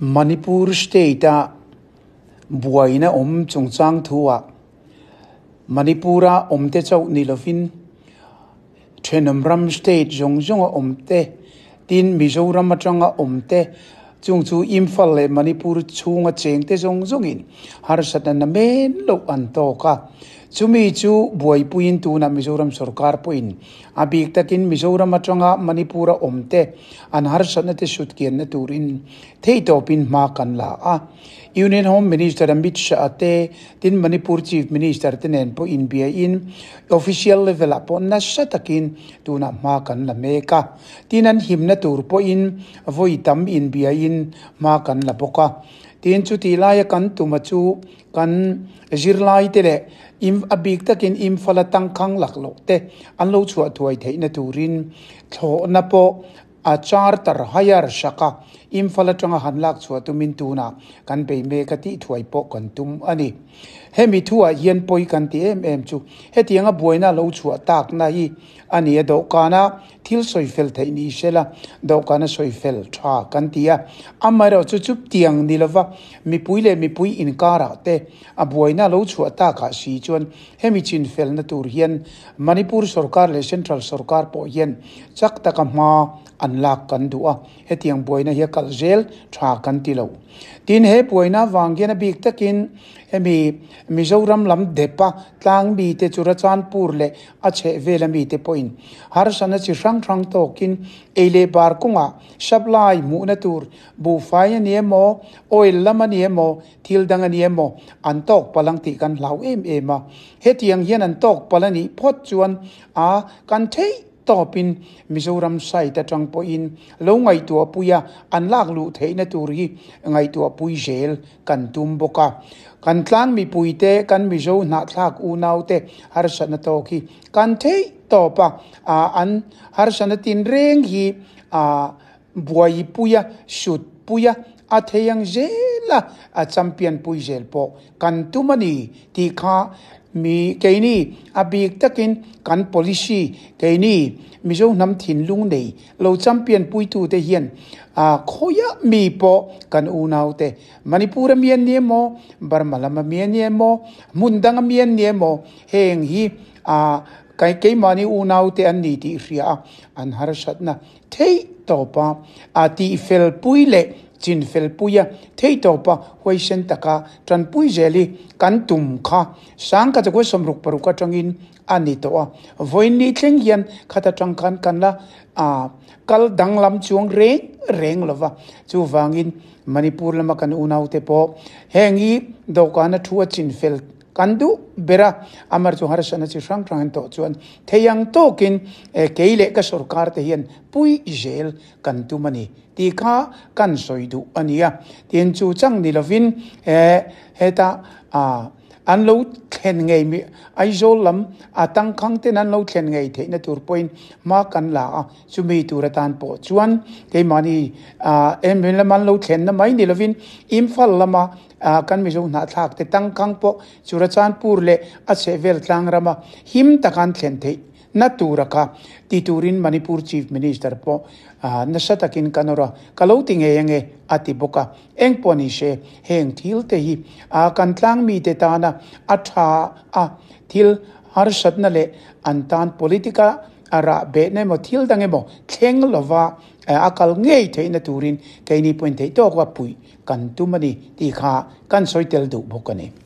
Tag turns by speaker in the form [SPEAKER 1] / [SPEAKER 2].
[SPEAKER 1] Manipur state a buaina om chungchang thua Manipura omte chau nilovin Trenamram state jongjong omte tin Mizoram atanga omte chung chu Imphal le Manipur chunga chengte jongjongin har satana men lo an to ka chumi chu buai puin tu na mizoram sarkar puin abik takin mizoram atanga manipur omte anhar sanate te shut kien na turin thei topin ma kan la a union home minister ambit sha ate tin manipur chief minister te nen po in bia in official level a pon na sha takin tu na ma kan la meka tin an him na tur po in voitam in bia in ma kan la poka chu ti la ya kan tu ma chu kan jir lai te le im abik tak im phala tang khang lak lo te an lo chu a thoi thei na turin thlo na po achar tar hayar shaka im imfala tanga hanlak chua tumin tuna kan pe me ka ti thuai po kon tum ani hemi thua yen poi kan ti em em chu hetianga boina lo chua tak na hi ani e do kana thil soi fel thei ni shela do kana soi fel tha kan tia amaro chu chup tiang nilawa mi le mi pui in kara te a boina lo chua ta kha si chuan hemi chin fel na tur hian manipur sarkar le central sarkar po hian chak taka ma an an lak kan du tiếng hetiang na hi kal zel tha kan ti lo tin he boina wanggen a bik takin emi mizoram lam depa tlang bi te ra chan pur le a che vela mi te poin har sana chi rang rang to kin ele bar kunga sablai mu na tur bu fai ni e mo oil lama ni e mo thil dang ni e mo an tok palang ti kan lau em em a tiếng hian an tok palani phot chuan a kan thei topin mizoram sai ta tang po in lo ngai tu apuya an lak lu thei na tur hi ngai tu apui jel kan tum boka kan tlan mi pui te kan mizo na thlak u nau te har sana to ki kan thei topa a an har sana tin reng hi a buai puya shut puya a theyang zela a champion pui zel po kan tumani ti kha mi keini a big takin kan policy keini mi zo nam thin lung nei lo champion pui tu te hian a khoya mi po kan u nau te manipur mien ne mo barmala mien ne mo mundang mien ne mo heng hi a กเกมันีอูนาวเทอันนี่ิริยอันฮารชัดนะเทยตอปาอาติเฟลปุยเล่จินเฟลปุยเทยตอปาหวยเชนตะกาจันปุยเจลีกันตุมข้าสังกัจกุสมรุกปรุกจังอิน อันนี้ตัวว่านี้เช่นยันขัดจังกันกันละอ่าคัลดังลำช่วงเร่งเร่งเลยวะจู่ว่างอินมันอีพูดเลยมาคันอุณาวเทปอแห่งอีดอกอันนั้นทัวจินเฟล kandu bera amar chu harshana chi shang trang to chuan theyang to kin e keile ka sarkar te hian pui jail kantu mani ti kha kan soi du ania chang an lo thlen ngei mi ai zo lam atang khang ten an lo thlen ngei the na tur point ma kan la a chu mi tur tan po chuan ke mani a em bin lam an lo thlen na mai ni lovin im fal lama a kan mi zo na thak te tang khang po chura chan pur le a se vel tlang rama him ta takan thlen thei นัตูรักาทีตูรินมณีปูร์ชีฟมินิสเตอร์ปอนัชตักินกันอร์กลาวติงเอยงเออาทิบุกาเอ็งปอนิเชเฮงทิลเตหีอาคันทลังมีเดตานะอัฐาอาทิลฮาร์ชัดนเลอันตันพ olitica อาระเบเนมทิลดังเอโมเทงลวาอาคาลเงยเทนัตูรินเกนีปอนเทตัวกว่าปุยกันตุมันีตีขากันสอยเตลดูบุกันเอ